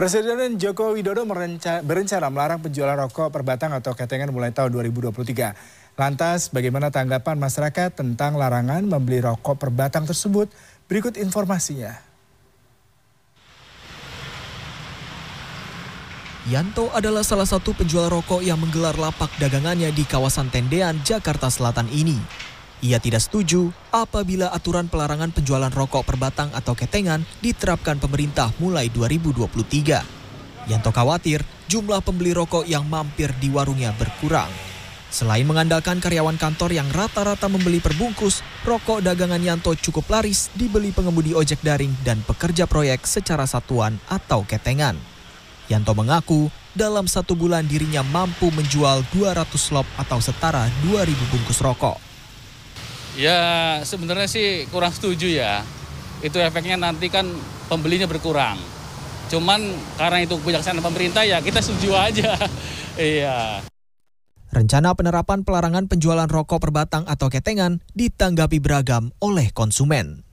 Presiden Joko Widodo berencana melarang penjualan rokok perbatang atau ketengan mulai tahun 2023. Lantas, bagaimana tanggapan masyarakat tentang larangan membeli rokok perbatang tersebut? Berikut informasinya. Yanto adalah salah satu penjual rokok yang menggelar lapak dagangannya di kawasan Tendean, Jakarta Selatan ini. Ia tidak setuju apabila aturan pelarangan penjualan rokok per batang atau ketengan diterapkan pemerintah mulai 2023. Yanto khawatir jumlah pembeli rokok yang mampir di warungnya berkurang. Selain mengandalkan karyawan kantor yang rata-rata membeli perbungkus, rokok dagangan Yanto cukup laris dibeli pengemudi ojek daring dan pekerja proyek secara satuan atau ketengan. Yanto mengaku dalam satu bulan dirinya mampu menjual 200 lop atau setara 2.000 bungkus rokok. Ya sebenarnya sih kurang setuju ya. Itu efeknya nanti kan pembelinya berkurang. Cuman karena itu kebijaksanaan pemerintah ya kita setuju aja. iya. Rencana penerapan pelarangan penjualan rokok perbatang atau ketengan ditanggapi beragam oleh konsumen.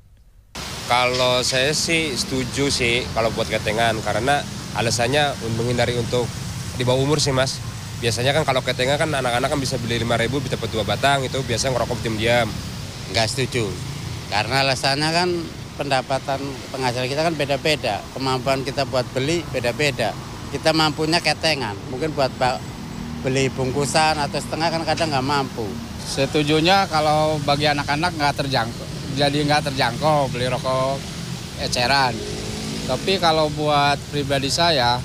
Kalau saya sih setuju sih kalau buat ketengan karena alasannya menghindari untuk di bawah umur sih mas biasanya kan kalau ketengan kan anak-anak kan bisa beli 5000 ribu dapat dua batang itu biasanya ngerokok tim diam nggak setuju karena alasannya kan pendapatan penghasilan kita kan beda-beda kemampuan kita buat beli beda-beda kita mampunya ketengan mungkin buat beli bungkusan atau setengah kan kadang nggak mampu setujunya kalau bagi anak-anak nggak terjangkau jadi nggak terjangkau beli rokok eceran tapi kalau buat pribadi saya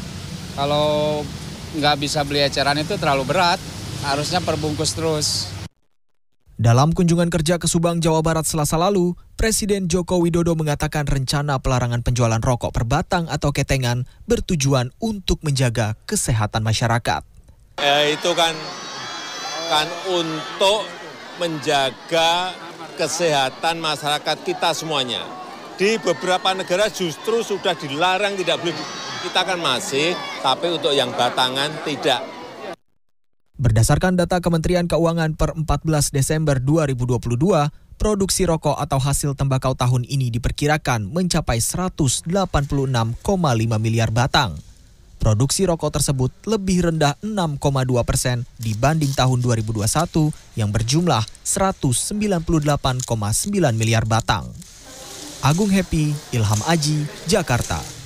kalau nggak bisa beli eceran itu terlalu berat, harusnya perbungkus terus. Dalam kunjungan kerja ke Subang, Jawa Barat selasa lalu, Presiden Joko Widodo mengatakan rencana pelarangan penjualan rokok perbatang atau ketengan bertujuan untuk menjaga kesehatan masyarakat. Ya itu kan kan untuk menjaga kesehatan masyarakat kita semuanya. Di beberapa negara justru sudah dilarang tidak boleh kita kan masih, tapi untuk yang batangan tidak. Berdasarkan data Kementerian Keuangan per 14 Desember 2022, produksi rokok atau hasil tembakau tahun ini diperkirakan mencapai 186,5 miliar batang. Produksi rokok tersebut lebih rendah 6,2 persen dibanding tahun 2021 yang berjumlah 198,9 miliar batang. Agung Happy, Ilham Aji, Jakarta.